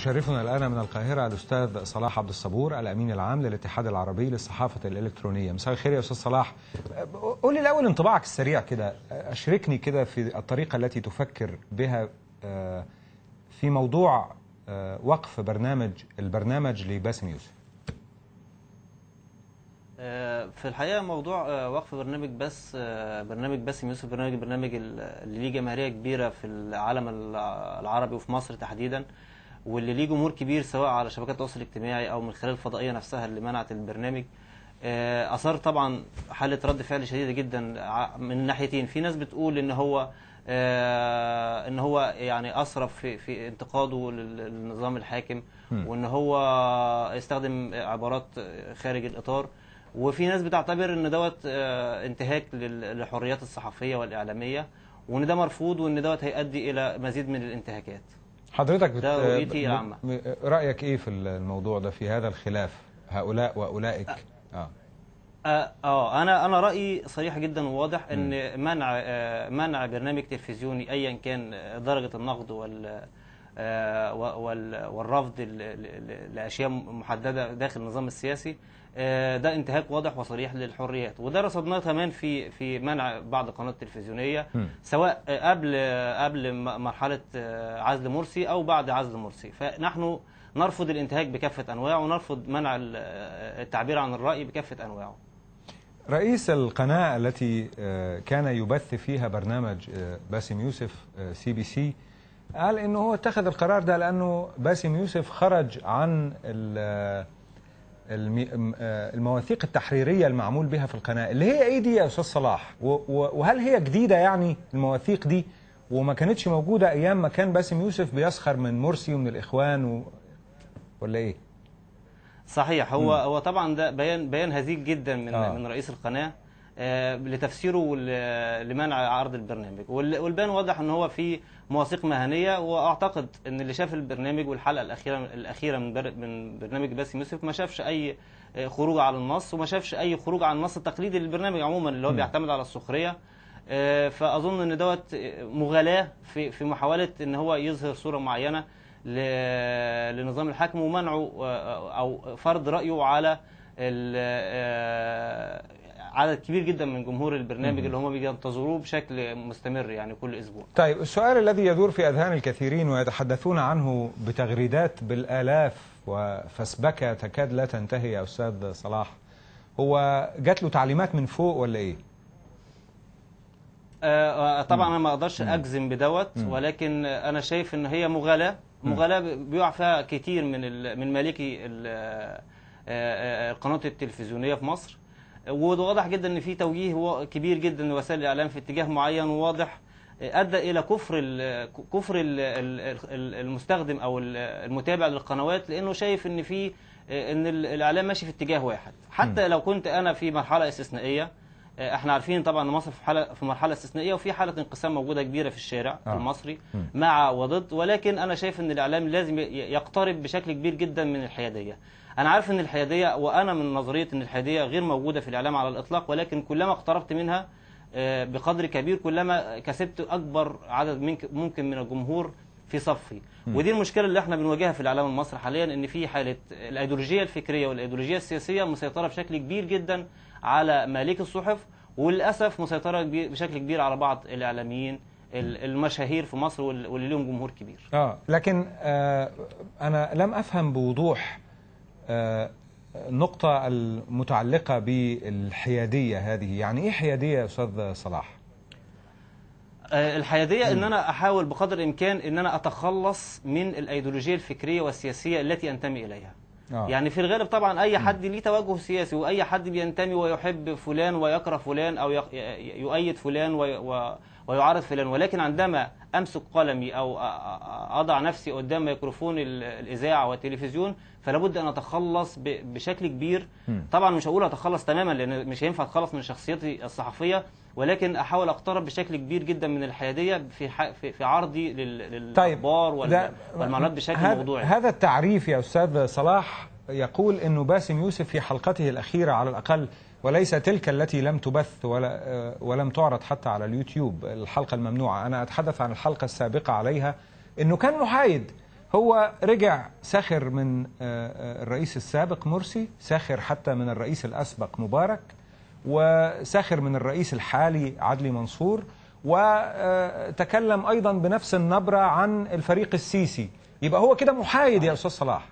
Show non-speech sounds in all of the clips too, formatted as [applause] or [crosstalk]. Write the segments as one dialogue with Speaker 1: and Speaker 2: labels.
Speaker 1: يشرفنا الآن من القاهرة الأستاذ صلاح عبد الصبور الأمين العام للاتحاد العربي للصحافة الإلكترونية مساء الخير يا أستاذ صلاح قول لي الأول انطباعك السريع كده أشركني كده في الطريقة التي تفكر بها آه، في موضوع آه، وقف برنامج البرنامج لباسم يوسف
Speaker 2: آه، في الحقيقة موضوع وقف برنامج بس برنامج باسم يوسف برنامج برنامج اللي ليه جماهيرية كبيرة في العالم العربي وفي مصر تحديدا واللي ليه جمهور كبير سواء على شبكات التواصل الاجتماعي او من خلال الفضائيه نفسها اللي منعت البرنامج آه، اثار طبعا حاله رد فعل شديده جدا من ناحيتين في ناس بتقول ان هو آه، ان هو يعني اسرف في في انتقاده للنظام الحاكم وان هو استخدم عبارات خارج الاطار وفي ناس بتعتبر ان دوت آه، انتهاك للحريات الصحفيه والاعلاميه وان ده مرفوض وان دوت هيؤدي الى مزيد من الانتهاكات
Speaker 1: حضرتك بت... ده رؤيتي رأيك إيه في الموضوع ده في هذا الخلاف هؤلاء وأولئك آه.
Speaker 2: آه, آه أنا أنا رأيي صريح جدا وواضح إن منع آه منع برنامج تلفزيوني أيا كان درجة النقد وال آه، والرفض لاشياء محدده داخل النظام السياسي آه، ده انتهاك واضح وصريح للحريات وده رصدناه كمان في في منع بعض القنوات التلفزيونيه سواء قبل قبل مرحله آه، عزل مرسي او بعد عزل مرسي فنحن نرفض الانتهاك بكافه انواعه ونرفض منع التعبير عن الراي بكافه انواعه
Speaker 1: رئيس القناه التي كان يبث فيها برنامج باسم يوسف سي بي سي قال انه هو اتخذ القرار ده لانه باسم يوسف خرج عن آه، المواثيق التحريريه المعمول بها في القناه اللي هي ايه دي يا استاذ صلاح وهل هي جديده يعني المواثيق دي وما كانتش موجوده ايام ما كان باسم يوسف بيسخر من مرسي ومن الاخوان و... ولا ايه
Speaker 2: صحيح هو م. هو طبعا ده بيان بيان هزيل جدا من آه. من رئيس القناه آه، لتفسيره لمنع عرض البرنامج والبيان واضح ان هو في مواثيق مهنيه واعتقد ان اللي شاف البرنامج والحلقه الاخيره الاخيره من من برنامج باسم يوسف ما شافش اي آه، خروج على النص وما شافش اي خروج على النص التقليدي للبرنامج عموما اللي هو بيعتمد على السخريه آه، فاظن ان دوت مغالاه في في محاوله ان هو يظهر صوره معينه لنظام الحكم ومنعه او فرض رايه على عدد كبير جدا من جمهور البرنامج اللي هم بينتظروه بشكل مستمر يعني كل اسبوع.
Speaker 1: طيب السؤال الذي يدور في اذهان الكثيرين ويتحدثون عنه بتغريدات بالالاف وفسبكه تكاد لا تنتهي يا استاذ صلاح هو جات له تعليمات من فوق ولا ايه؟
Speaker 2: آه, آه، طبعا انا ما اقدرش اجزم بدوت ولكن انا شايف ان هي مغالاه مغالاه بيقع فيها كتير من من مالكي القنوات آه، آه، التلفزيونيه في مصر وواضح جدا ان في توجيه كبير جدا لوسائل الاعلام في اتجاه معين وواضح آه، ادى الى كفر كفر المستخدم او المتابع للقنوات لانه شايف ان في آه، ان الاعلام ماشي في اتجاه واحد حتى لو كنت انا في مرحله استثنائيه آه، احنا عارفين طبعا ان مصر في حاله في مرحله استثنائيه وفي حاله انقسام موجوده كبيره في الشارع آه. المصري مع وضد ولكن انا شايف ان الاعلام لازم يقترب بشكل كبير جدا من الحياديه أنا عارف أن الحيادية وأنا من نظرية أن الحيادية غير موجودة في الإعلام على الإطلاق ولكن كلما اقتربت منها آه، بقدر كبير كلما كسبت أكبر عدد ممكن من الجمهور في صفي ودي المشكلة اللي احنا بنواجهها في الإعلام المصري حاليا أن في حالة الأيديولوجية الفكرية والأيديولوجية السياسية مسيطرة بشكل كبير جدا على مالك الصحف وللأسف مسيطرة بشكل كبير على بعض الإعلاميين المشاهير في مصر واللي لهم جمهور كبير
Speaker 1: آه لكن آه أنا لم أفهم بوضوح النقطة آه، المتعلقة بالحيادية هذه يعني إيه حيادية يا أستاذ صلاح؟ آه، الحيادية
Speaker 2: أن أنا أحاول بقدر الإمكان أن أنا أتخلص من الأيديولوجية الفكرية والسياسية التي أنتمي إليها آه. يعني في الغالب طبعا أي حد ليه توجه سياسي وأي حد بينتمي ويحب فلان ويكره فلان أو يؤيد فلان و... ويعارض فلان ولكن عندما أمسك قلمي أو أضع نفسي قدام ميكروفون الإذاعة والتلفزيون فلا بد أن أتخلص بشكل كبير طبعا مش هقول أتخلص تماما لأن مش هينفع أتخلص من شخصيتي الصحفية ولكن أحاول أقترب بشكل كبير جدا من الحيادية في في عرضي طيب، للأخبار طيب والمعلومات بشكل موضوعي
Speaker 1: هذا التعريف يا أستاذ صلاح يقول أنه باسم يوسف في حلقته الأخيرة على الأقل وليس تلك التي لم تبث ولا آه، ولم تعرض حتى على اليوتيوب الحلقة الممنوعة أنا أتحدث عن الحلقة السابقة عليها أنه كان محايد هو رجع ساخر من آه، آه، الرئيس السابق مرسي ساخر حتى من الرئيس الأسبق مبارك وساخر من الرئيس الحالي عدلي منصور وتكلم أيضا بنفس النبرة عن الفريق السيسي يبقى هو كده محايد يا أستاذ صلاح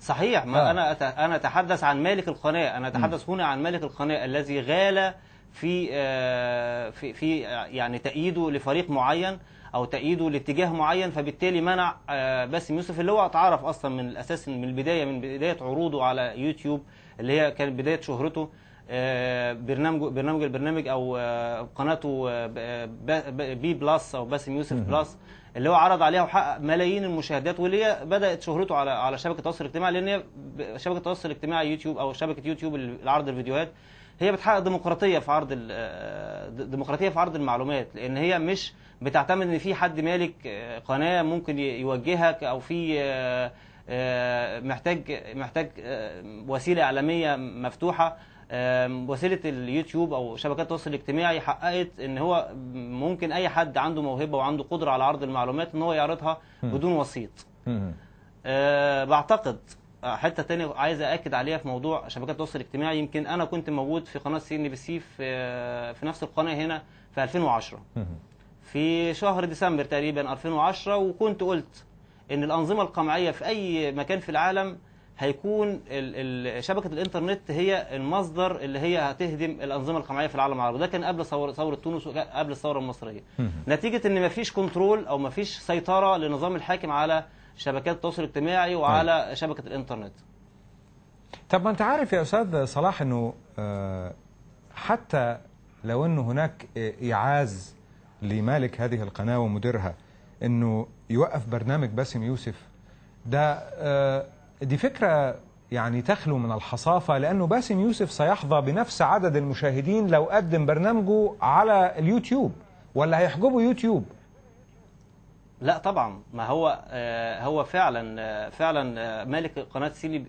Speaker 1: صحيح
Speaker 2: ما آه. أنا أنا أتحدث عن مالك القناة أنا أتحدث م. هنا عن مالك القناة الذي غالى في آه، في في يعني تأييده لفريق معين أو تأييده لاتجاه معين فبالتالي منع آه، باسم يوسف اللي هو اتعرف أصلا من الأساس من البداية من بداية عروضه على يوتيوب اللي هي كانت بداية شهرته برنامجه برنامج البرنامج او قناته بي بلس او باسم يوسف بلس اللي هو عرض عليها وحقق ملايين المشاهدات واللي هي بدات شهرته على على شبكه التواصل الاجتماعي لان هي شبكه التواصل الاجتماعي يوتيوب او شبكه يوتيوب لعرض الفيديوهات هي بتحقق ديمقراطيه في عرض ديمقراطيه في عرض المعلومات لان هي مش بتعتمد ان في حد مالك آه، قناه ممكن يوجهك او في آه، آه، محتاج محتاج وسيله اعلاميه مفتوحه وسيله اليوتيوب او شبكات التواصل الاجتماعي حققت ان هو ممكن اي حد عنده موهبه وعنده قدره على عرض المعلومات ان هو يعرضها بدون وسيط آه، بعتقد حته تانية عايز اكد عليها في موضوع شبكات التواصل الاجتماعي يمكن انا كنت موجود في قناه سي ان بي سي في آه، في نفس القناه هنا في 2010 في شهر ديسمبر تقريبا 2010 وكنت قلت ان الانظمه القمعيه في اي مكان في العالم هيكون شبكة الإنترنت هي المصدر اللي هي هتهدم الأنظمة القمعية في العالم العربي ده كان قبل ثورة تونس قبل الثورة المصرية نتيجة إن مفيش كنترول أو مفيش سيطرة لنظام الحاكم على شبكات التواصل الاجتماعي وعلى طيب. شبكة الإنترنت
Speaker 1: طب ما أنت عارف يا أستاذ صلاح أنه آه، حتى لو أنه هناك آه، إعاز لمالك هذه القناة ومديرها أنه يوقف برنامج باسم يوسف ده آه، دي فكرة يعني تخلو من الحصافة لأنه باسم يوسف سيحظى بنفس عدد المشاهدين لو قدم برنامجه على اليوتيوب ولا هيحجبه يوتيوب
Speaker 2: لا طبعا ما هو آه هو فعلا آه، فعلا آه، مالك قناة سي,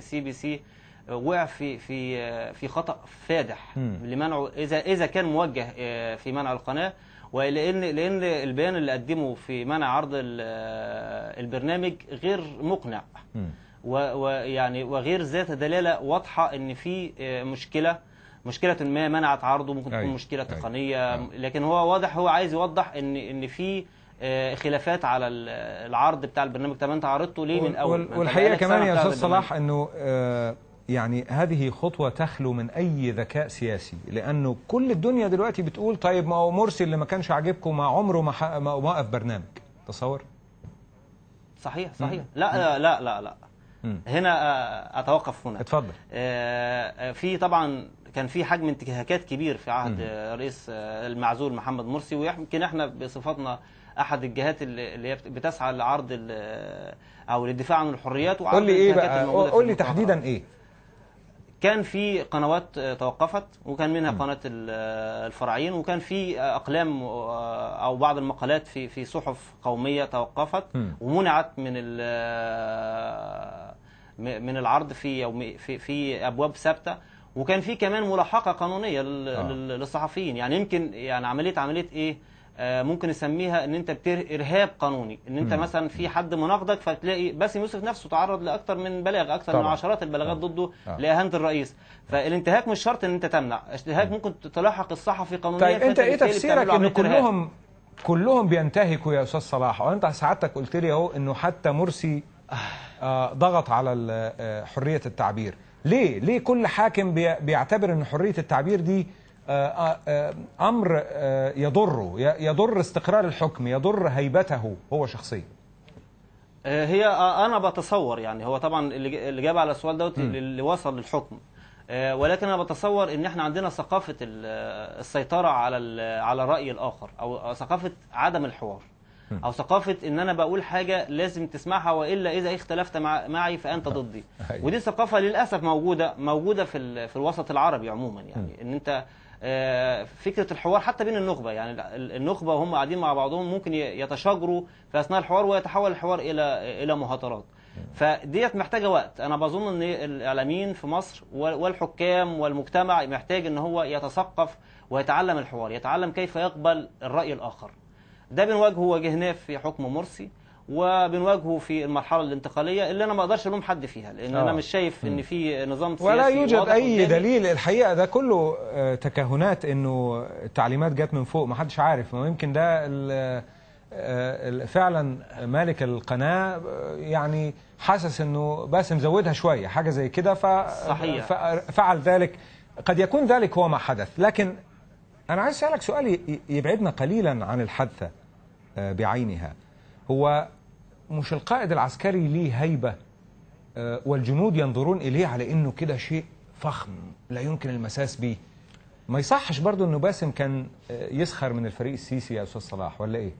Speaker 2: سي بي سي آه، وقع في في في خطأ فادح لمنعه إذا إذا كان موجه في منع القناة ولان لان البيان اللي قدمه في منع عرض البرنامج غير مقنع م. ويعني وغير ذات دلاله واضحه ان في آه، مشكله مشكله ما منعت عرضه ممكن تكون أيوة، مشكله أيوة. تقنيه آه. لكن هو واضح هو عايز يوضح ان ان في آه، خلافات على العرض بتاع البرنامج طب انت عرضته ليه من اول والحقيقه كمان يا استاذ صلاح
Speaker 1: انه يعني هذه خطوة تخلو من أي ذكاء سياسي لأنه كل الدنيا دلوقتي بتقول طيب ما هو مرسي اللي ما كانش عاجبكم ما عمره ما, ما وقف برنامج تصور
Speaker 2: صحيح صحيح لا, لا لا لا لا هنا آه، اتوقف هنا اتفضل آه، آه، في طبعا كان في حجم انتهاكات كبير في عهد الرئيس المعزول محمد مرسي ويمكن احنا بصفتنا احد الجهات اللي هي بتسعى لعرض او للدفاع عن الحريات وعرض قول لي ايه بقى قول لي
Speaker 1: تحديدا ايه
Speaker 2: كان في قنوات توقفت وكان منها قناة الفراعين وكان في أقلام أو بعض المقالات في في صحف قومية توقفت ومنعت من من العرض في يوم في, في أبواب ثابتة وكان في كمان ملاحقة قانونية آه. للصحفيين يعني يمكن يعني عملية عملية إيه آه، ممكن نسميها ان انت ارهاب قانوني ان انت مثلا في حد مناقضك فتلاقي باسم يوسف نفسه تعرض لاكثر من بلاغ اكثر طبعا. من عشرات البلاغات آه. ضده لاهانه الرئيس فالانتهاك مش شرط ان انت تمنع الانتهاك ممكن تلاحق الصحفي قانونيا طيب انت ايه تفسيرك ان كلهم
Speaker 1: كلهم بينتهكوا يا استاذ صلاح وانت سعادتك قلت لي اهو انه حتى مرسي آه، ضغط على آه، حرية التعبير ليه؟ ليه كل حاكم بيعتبر أن حرية التعبير دي آه، أمر يضره يضر استقرار الحكم يضر هيبته هو شخصيا
Speaker 2: هي أنا بتصور يعني هو طبعا اللي جاب على السؤال دوت اللي وصل للحكم ولكن انا بتصور ان احنا عندنا ثقافه السيطره على على الراي الاخر او ثقافه عدم الحوار او ثقافه ان انا بقول حاجه لازم تسمعها والا اذا إيه اختلفت معي فانت [laughs] ضدي أيوة. ودي ثقافه للاسف موجوده موجوده في في الوسط العربي عموما يعني ان انت آه، فكره الحوار حتى بين النخبه يعني النخبه وهم قاعدين مع بعضهم ممكن يتشاجروا في اثناء الحوار ويتحول الحوار الى الى مهاترات فديت محتاجه وقت انا بظن ان الاعلاميين في مصر والحكام والمجتمع محتاج ان هو يتثقف ويتعلم الحوار يتعلم كيف يقبل الراي الاخر ده بنواجهه واجهناه في حكم مرسي وبنواجهه في المرحله الانتقاليه اللي انا ما اقدرش الوم حد فيها لان آه. انا مش شايف ان في نظام سياسي ولا يوجد اي
Speaker 1: دليل الحقيقه ده كله آه، تكهنات انه التعليمات جت من فوق ما حدش عارف ما يمكن ده آه، فعلا مالك القناه آه، يعني حاسس انه بس مزودها شويه حاجه زي كده فعل ذلك قد يكون ذلك هو ما حدث لكن انا عايز اسالك سؤال يبعدنا قليلا عن الحادثه آه، بعينها هو مش القائد العسكري ليه هيبة آه، والجنود ينظرون إليه على إنه كده شيء فخم لا يمكن المساس به ما يصحش برضو إنه باسم كان آه، يسخر من الفريق السيسي يا أستاذ صلاح ولا إيه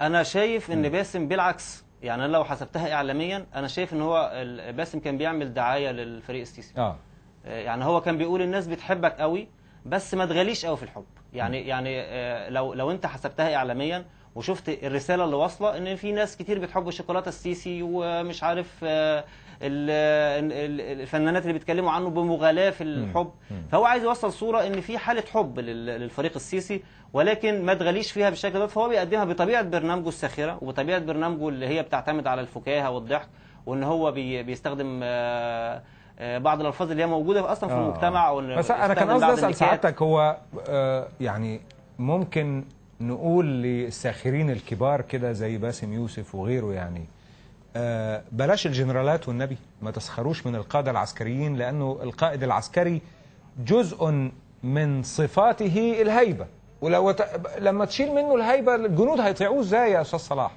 Speaker 2: أنا شايف إن باسم بالعكس يعني أنا لو حسبتها إعلاميا أنا شايف إن هو باسم كان بيعمل دعاية للفريق السيسي آه. يعني هو كان بيقول الناس بتحبك قوي بس ما تغليش قوي في الحب يعني يعني آه، لو لو انت حسبتها ايه اعلاميا وشفت الرساله اللي واصله ان في ناس كتير بتحب الشوكولاته السيسي ومش عارف آه، الفنانات اللي بيتكلموا عنه بمغالاه في الحب فهو عايز يوصل صوره ان في حاله حب للفريق السيسي ولكن ما تغليش فيها بالشكل ده فهو بيقدمها بطبيعه برنامجه الساخره وبطبيعه برنامجه اللي هي بتعتمد على الفكاهه والضحك وان هو بيستخدم آه، آه، بعض الالفاظ اللي هي موجوده اصلا في آه. المجتمع او بس انا كان قصدي اسال سعادتك
Speaker 1: هو آه، يعني ممكن نقول للساخرين الكبار كده زي باسم يوسف وغيره يعني آه، بلاش الجنرالات والنبي ما تسخروش من القاده العسكريين لانه القائد العسكري جزء من صفاته الهيبه ولو لما تشيل منه الهيبه الجنود هيطيعوه ازاي يا استاذ صلاح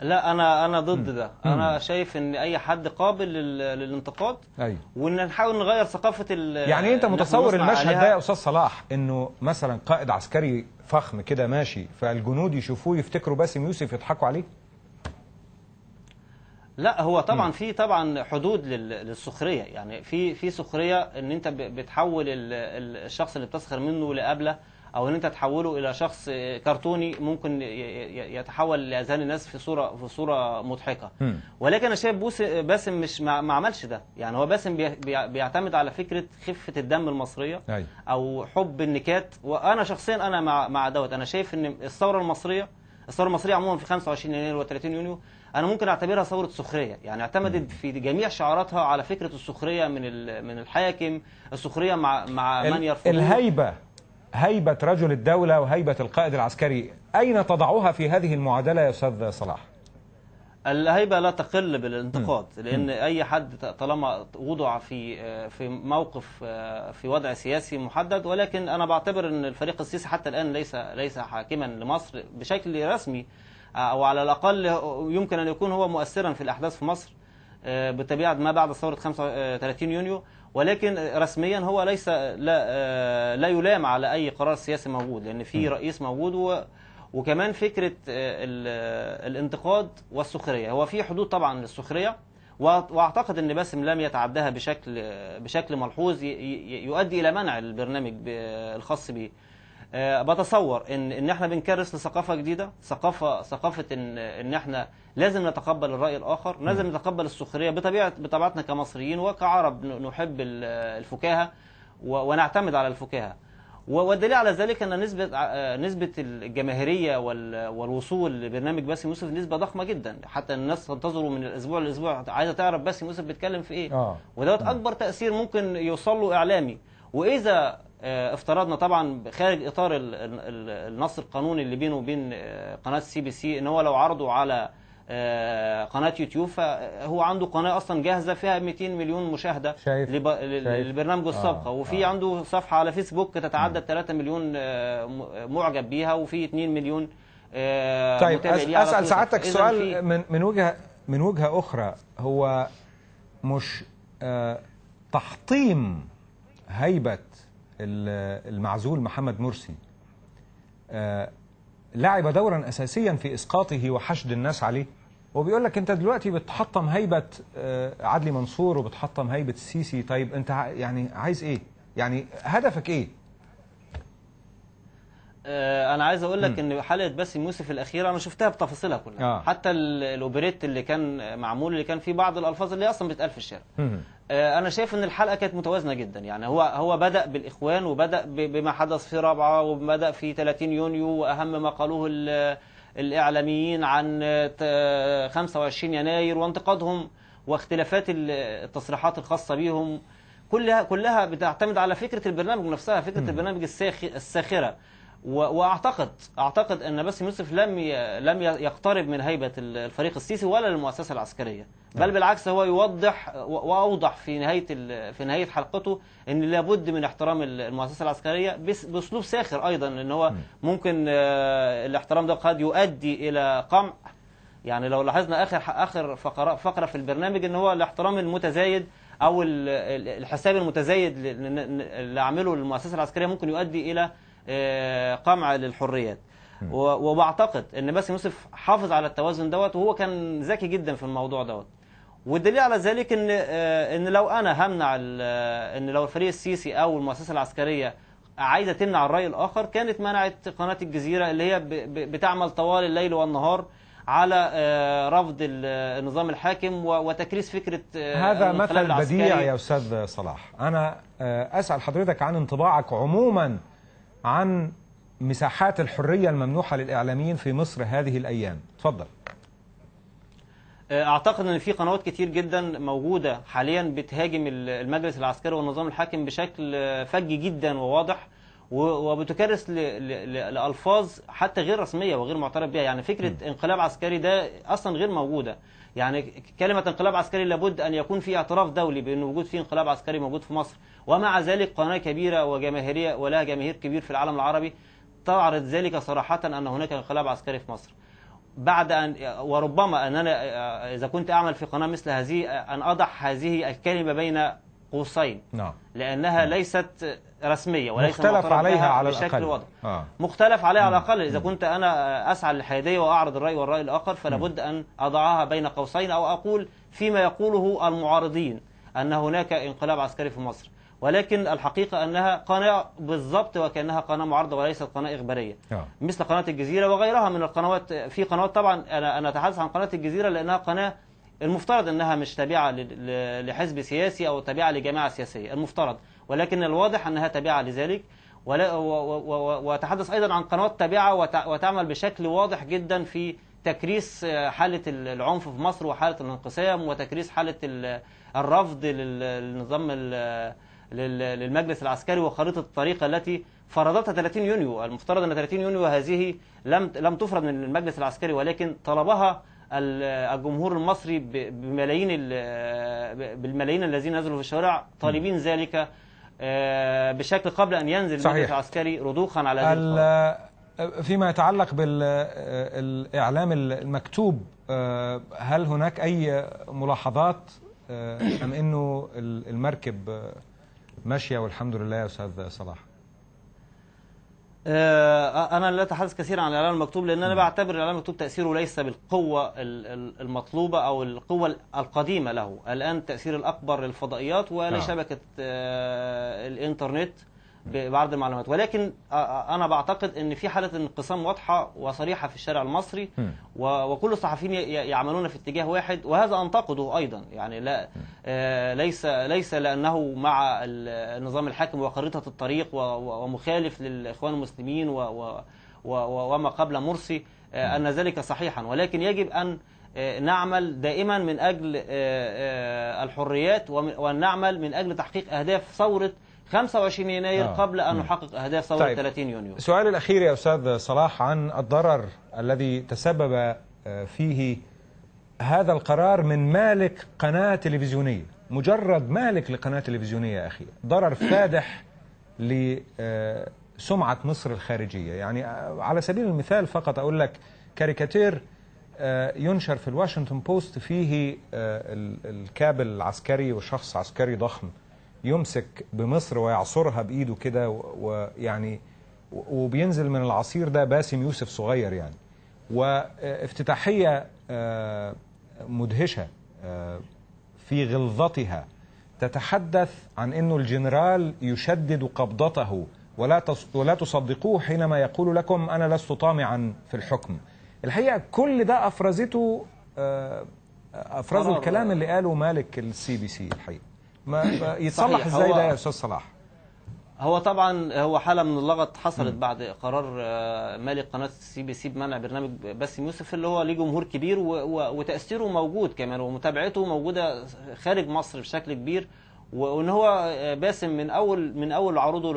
Speaker 2: لا انا انا ضد ده انا شايف ان اي حد قابل للانتقاد ايوه وان نحاول نغير ثقافه يعني انت متصور المشهد ده يا
Speaker 1: استاذ صلاح انه مثلا قائد عسكري فخم كده ماشي فالجنود يشوفوه يفتكروا باسم يوسف يضحكوا عليه
Speaker 2: لا هو طبعا في طبعا حدود للسخريه يعني في في سخريه ان انت بتحول الشخص اللي بتسخر منه لقبله او ان انت تحوله الى شخص كرتوني ممكن يتحول لاذهان الناس في صوره في صوره مضحكه ولكن انا شايف باسم مش ما عملش ده يعني هو باسم بيعتمد على فكره خفه الدم المصريه أيوة. او حب النكات وانا شخصيا انا مع مع دوت انا شايف ان الثوره المصريه الثوره المصريه عموما في 25 يناير و30 يونيو انا ممكن اعتبرها ثوره سخريه يعني اعتمدت في جميع شعاراتها على فكره السخريه من من الحاكم السخريه مع مع من يرفض الهيبه
Speaker 1: هيبة رجل الدولة وهيبة القائد العسكري أين تضعها في هذه المعادلة يا أستاذ صلاح؟
Speaker 2: الهيبه لا تقل بالانتقاد لان اي حد طالما وضع في في موقف في وضع سياسي محدد ولكن انا بعتبر ان الفريق السيسي حتى الان ليس ليس حاكما لمصر بشكل رسمي آه، او على الاقل يمكن ان يكون هو مؤثرا في الاحداث في مصر آه، بطبيعه ما بعد ثوره 35 آه، يونيو ولكن رسميا هو ليس لا, آه، لا يلام على أي قرار سياسي موجود لأن في رئيس موجود وكمان فكرة آه، الانتقاد والسخرية هو في حدود طبعا للسخرية واعتقد ان باسم لم يتعداها بشكل بشكل ملحوظ يؤدي الى منع البرنامج الخاص به آه، بتصور ان ان احنا بنكرس لثقافه جديده ثقافه ثقافه ان ان احنا لازم نتقبل الرأي الآخر لازم نتقبل السخرية بطبيعة بطبيعتنا كمصريين وكعرب نحب الفكاهة ونعتمد على الفكاهة والدليل على ذلك ان نسبه نسبه الجماهيريه والوصول لبرنامج باسم يوسف نسبه ضخمه جدا حتى الناس تنتظره من الاسبوع لاسبوع عايزه تعرف باسم يوسف بيتكلم في ايه آه. ودوت آه. اكبر تاثير ممكن يوصل له اعلامي واذا آه، افترضنا طبعا خارج اطار النص القانوني اللي بينه وبين آه، قناه سي بي سي ان هو لو عرضه على آه، قناه يوتيوب فهو عنده قناه اصلا جاهزه فيها 200 مليون مشاهده شايف لب... شايف لبرنامجه السابقه آه وفي آه عنده صفحه على فيسبوك تتعدى 3 مليون آه، معجب بيها وفي 2 مليون آه، طيب اسال سعادتك سؤال
Speaker 1: من من وجهه من وجهه اخرى هو مش تحطيم هيبه المعزول محمد مرسي لعب دورا اساسيا في اسقاطه وحشد الناس عليه وبيقول لك انت دلوقتي بتحطم هيبه آه، عدلي منصور وبتحطم هيبه السيسي طيب انت يعني عايز ايه؟ يعني هدفك ايه؟
Speaker 2: آه، انا عايز اقول لك ان حلقه باسم يوسف الاخيره انا شفتها بتفاصيلها كلها آه. حتى الاوبريت اللي كان معمول اللي كان فيه بعض الالفاظ اللي اصلا بتتقال في الشارع آه، انا شايف ان الحلقه كانت متوازنه جدا يعني هو هو بدا بالاخوان وبدا بما حدث في رابعه وبدا في 30 يونيو واهم ما قالوه الإعلاميين عن 25 آه، يناير وانتقادهم واختلافات التصريحات الخاصة بيهم كلها كلها بتعتمد على فكرة البرنامج نفسها فكرة البرنامج الساخرة واعتقد اعتقد ان باسم يوسف لم لم يقترب من هيبه الفريق السيسي ولا المؤسسه العسكريه بل نعم. بالعكس هو يوضح واوضح في نهايه في نهايه حلقته ان لابد من احترام المؤسسه العسكريه باسلوب ساخر ايضا ان هو نعم. ممكن آه، الاحترام ده قد يؤدي الى قمع يعني لو لاحظنا اخر اخر فقره فقره في البرنامج ان هو الاحترام المتزايد او الحساب المتزايد اللي عمله المؤسسه العسكريه ممكن يؤدي الى آه، قمع للحريات وبعتقد ان باسم يوسف حافظ على التوازن دوت وهو كان ذكي جدا في الموضوع دوت والدليل على ذلك ان آه، ان لو انا همنع آه، ان لو الفريق السيسي او المؤسسه العسكريه عايزه تمنع الراي الاخر كانت منعت قناه الجزيره اللي هي بتعمل طوال الليل والنهار على رفض النظام الحاكم وتكريس فكره هذا مثل بديع يا
Speaker 1: استاذ صلاح انا اسال حضرتك عن انطباعك عموما عن مساحات الحرية الممنوحة للإعلاميين في مصر هذه الأيام تفضل
Speaker 2: آه، اعتقد ان في قنوات كتير جدا موجوده حاليا بتهاجم المجلس العسكري والنظام الحاكم بشكل آه، فج جدا وواضح وبتكرس لألفاظ حتى غير رسمية وغير معترف بها يعني فكرة م. انقلاب عسكري ده أصلا غير موجودة يعني كلمة انقلاب عسكري لابد أن يكون في اعتراف دولي بأن وجود في انقلاب عسكري موجود في مصر ومع ذلك قناة كبيرة وجماهيرية ولها جماهير كبير في العالم العربي تعرض ذلك صراحة أن هناك انقلاب عسكري في مصر بعد أن وربما أن أنا إذا كنت أعمل في قناة مثل هذه أن أضع هذه الكلمة بين قوسين نعم. لأنها نعم. ليست رسمية وليس مختلف عليها على الأقل واضح آه. مختلف عليها على الأقل إذا كنت أنا أسعى للحيادية وأعرض الرأي والرأي الآخر فلا بد أن أضعها بين قوسين أو أقول فيما يقوله المعارضين أن هناك انقلاب عسكري في مصر ولكن الحقيقة أنها قناة بالضبط وكأنها قناة معارضة وليست قناة إخبارية آه. مثل قناة الجزيرة وغيرها من القنوات في قنوات طبعا أنا أنا أتحدث عن قناة الجزيرة لأنها قناة المفترض أنها مش تابعة لحزب سياسي أو تابعة لجماعة سياسية المفترض ولكن الواضح أنها تابعة لذلك وتحدث أيضا عن قنوات تابعة وتعمل بشكل واضح جدا في تكريس حالة العنف في مصر وحالة الانقسام وتكريس حالة الرفض للنظام للمجلس العسكري وخريطة الطريق التي فرضتها 30 يونيو المفترض أن 30 يونيو هذه لم لم تفرض من المجلس العسكري ولكن طلبها الجمهور المصري بملايين بالملايين الذين نزلوا في الشوارع طالبين ذلك آه، بشكل قبل أن ينزل المجلس العسكري رضوخا على هذه
Speaker 1: آه، فيما يتعلق بالإعلام آه، المكتوب هل هناك أي ملاحظات أم أنه المركب ماشية والحمد لله يا أستاذ صلاح
Speaker 2: آه، انا لا اتحدث كثيرا عن الاعلام المكتوب لان انا بعتبر الاعلام المكتوب تاثيره ليس بالقوه المطلوبه او القوه القديمه له الان التاثير الاكبر للفضائيات ولشبكه آه، الانترنت بعرض المعلومات ولكن آه، آه، انا بعتقد ان في حاله انقسام واضحه وصريحه في الشارع المصري وكل الصحفيين يعملون في اتجاه واحد وهذا انتقده ايضا يعني لا آه، ليس ليس لانه مع النظام الحاكم وخريطه الطريق ومخالف للاخوان المسلمين وما قبل مرسي ان ذلك صحيحا ولكن يجب ان نعمل دائما من اجل الحريات وان نعمل من اجل تحقيق اهداف ثوره 25 يناير آه. قبل أن نحقق أهداف ثورة طيب. 30 يونيو
Speaker 1: السؤال الأخير يا أستاذ صلاح عن الضرر الذي تسبب آه، فيه هذا القرار من مالك قناة تلفزيونية مجرد مالك لقناة تلفزيونية يا أخي ضرر فادح لسمعة آه، مصر الخارجية يعني آه، على سبيل المثال فقط أقول لك كاريكاتير ينشر في الواشنطن بوست فيه الكابل العسكري وشخص عسكري ضخم يمسك بمصر ويعصرها بايده كده ويعني وبينزل من العصير ده باسم يوسف صغير يعني وافتتاحيه آه، مدهشه آه، في غلظتها تتحدث عن انه الجنرال يشدد قبضته ولا ولا تصدقوه حينما يقول لكم انا لست طامعا في الحكم. الحقيقه كل ده افرزته آه، افرزه الكلام اللي قاله مالك السي بي سي الحقيقه. ما يتصلح ازاي ده يا استاذ صلاح
Speaker 2: هو طبعا هو حاله من اللغط حصلت بعد قرار آه، مالي قناه السي بي سي بمنع برنامج باسم يوسف اللي هو ليه جمهور كبير وتاثيره موجود كمان ومتابعته موجوده خارج مصر بشكل كبير وان هو آه، باسم من اول من اول عروضه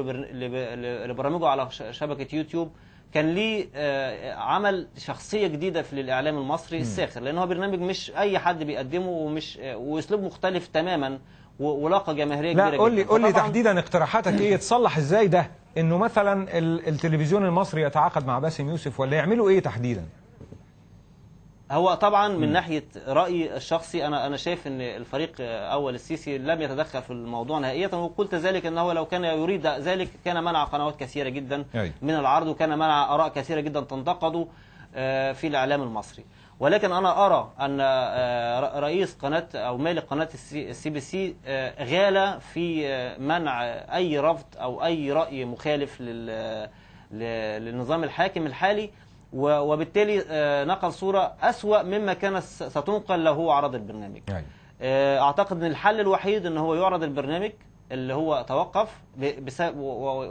Speaker 2: لبرامجه على شبكه يوتيوب كان ليه آه، عمل شخصيه جديده في الاعلام المصري الساخر لان هو برنامج مش اي حد بيقدمه ومش واسلوب مختلف تماما ولاقى جماهيريه كبيره لا قول لي قول لي
Speaker 1: تحديدا اقتراحاتك ايه يتصلح ازاي ده انه مثلا التلفزيون المصري يتعاقد مع باسم يوسف ولا يعملوا ايه تحديدا
Speaker 2: هو طبعا من م. ناحيه رايي الشخصي انا انا شايف ان الفريق اول السيسي لم يتدخل في الموضوع نهائيا وقلت ذلك انه لو كان يريد ذلك كان منع قنوات كثيره جدا أي. من العرض وكان منع اراء كثيره جدا تنتقد آه، في الاعلام المصري ولكن أنا أرى أن آه، رئيس قناة أو مالك قناة السي بي سي آه، غالى في آه، منع أي رفض أو أي رأي مخالف للنظام الحاكم الحالي وبالتالي نقل صورة أسوأ مما كانت ستنقل لو هو عرض البرنامج يعني. أعتقد أن الحل الوحيد أن هو يعرض البرنامج اللي هو توقف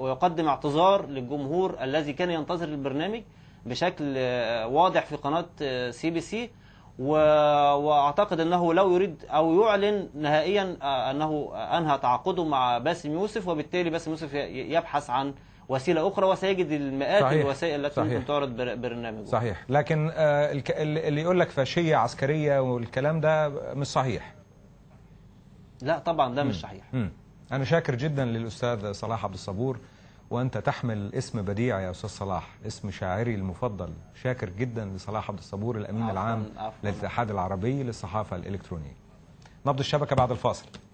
Speaker 2: ويقدم اعتذار للجمهور الذي كان ينتظر البرنامج بشكل آه، واضح في قناة سي بي سي واعتقد انه لو يريد او يعلن نهائيا آه، انه انهى تعاقده مع باسم يوسف وبالتالي باسم يوسف يبحث عن وسيله اخرى وسيجد المئات صحيح. الوسائل التي صحيح. ممكن تعرض برنامجه
Speaker 1: صحيح لكن آه، اللي يقول لك فاشيه عسكريه والكلام ده مش صحيح
Speaker 2: لا طبعا ده مش صحيح
Speaker 1: انا شاكر جدا للاستاذ صلاح عبد الصبور وأنت تحمل اسم بديع يا أستاذ صلاح اسم شاعري المفضل شاكر جدا لصلاح عبد الصبور الأمين العام للاتحاد العربي للصحافة الإلكترونية نبض الشبكة بعد الفاصل